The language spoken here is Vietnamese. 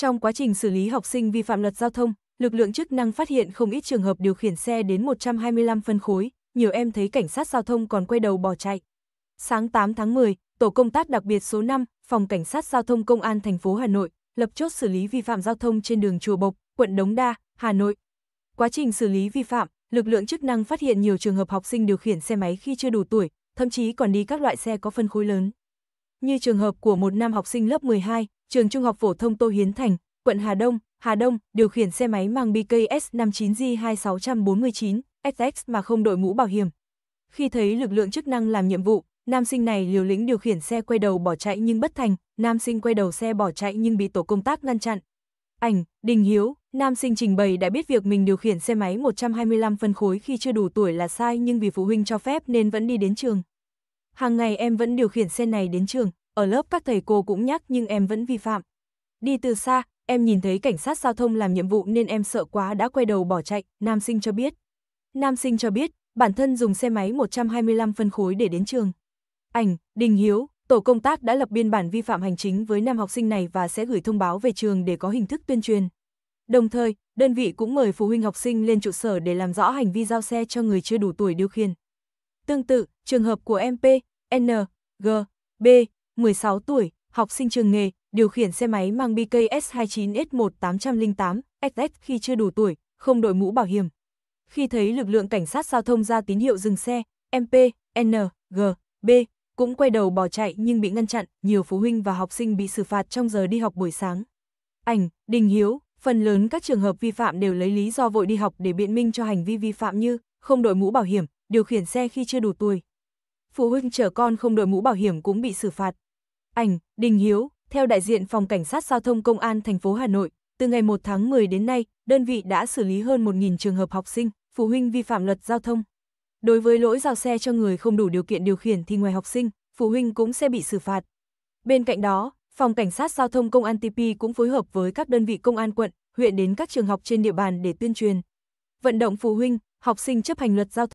Trong quá trình xử lý học sinh vi phạm luật giao thông, lực lượng chức năng phát hiện không ít trường hợp điều khiển xe đến 125 phân khối, nhiều em thấy cảnh sát giao thông còn quay đầu bỏ chạy. Sáng 8 tháng 10, Tổ công tác đặc biệt số 5, Phòng Cảnh sát Giao thông Công an thành phố Hà Nội, lập chốt xử lý vi phạm giao thông trên đường Chùa Bộc, quận Đống Đa, Hà Nội. Quá trình xử lý vi phạm, lực lượng chức năng phát hiện nhiều trường hợp học sinh điều khiển xe máy khi chưa đủ tuổi, thậm chí còn đi các loại xe có phân khối lớn như trường hợp của một nam học sinh lớp 12, trường trung học phổ thông Tô Hiến Thành, quận Hà Đông, Hà Đông, điều khiển xe máy mang BKS 59G2649, SX mà không đội mũ bảo hiểm. Khi thấy lực lượng chức năng làm nhiệm vụ, nam sinh này liều lĩnh điều khiển xe quay đầu bỏ chạy nhưng bất thành, nam sinh quay đầu xe bỏ chạy nhưng bị tổ công tác ngăn chặn. Ảnh, Đình Hiếu, nam sinh trình bày đã biết việc mình điều khiển xe máy 125 phân khối khi chưa đủ tuổi là sai nhưng vì phụ huynh cho phép nên vẫn đi đến trường. Hàng ngày em vẫn điều khiển xe này đến trường, ở lớp các thầy cô cũng nhắc nhưng em vẫn vi phạm. Đi từ xa, em nhìn thấy cảnh sát giao thông làm nhiệm vụ nên em sợ quá đã quay đầu bỏ chạy, nam sinh cho biết. Nam sinh cho biết, bản thân dùng xe máy 125 phân khối để đến trường. Ảnh, Đình Hiếu, tổ công tác đã lập biên bản vi phạm hành chính với nam học sinh này và sẽ gửi thông báo về trường để có hình thức tuyên truyền. Đồng thời, đơn vị cũng mời phụ huynh học sinh lên trụ sở để làm rõ hành vi giao xe cho người chưa đủ tuổi điều khiển. Tương tự, trường hợp của MP, N, G, B 16 tuổi, học sinh trường nghề, điều khiển xe máy mang BKS29S1808 SS khi chưa đủ tuổi, không đội mũ bảo hiểm. Khi thấy lực lượng cảnh sát giao thông ra tín hiệu dừng xe, MP, N, G, B cũng quay đầu bỏ chạy nhưng bị ngăn chặn, nhiều phụ huynh và học sinh bị xử phạt trong giờ đi học buổi sáng. Ảnh, Đình Hiếu, phần lớn các trường hợp vi phạm đều lấy lý do vội đi học để biện minh cho hành vi vi phạm như không đội mũ bảo hiểm, điều khiển xe khi chưa đủ tuổi. Phụ huynh chở con không đội mũ bảo hiểm cũng bị xử phạt. Ảnh, Đình Hiếu, theo đại diện Phòng Cảnh sát Giao thông Công an thành phố Hà Nội, từ ngày 1 tháng 10 đến nay, đơn vị đã xử lý hơn 1.000 trường hợp học sinh, phụ huynh vi phạm luật giao thông. Đối với lỗi giao xe cho người không đủ điều kiện điều khiển thì ngoài học sinh, phụ huynh cũng sẽ bị xử phạt. Bên cạnh đó, Phòng Cảnh sát Giao thông Công an TP cũng phối hợp với các đơn vị công an quận, huyện đến các trường học trên địa bàn để tuyên truyền, vận động phụ huynh, học sinh chấp hành luật giao thông.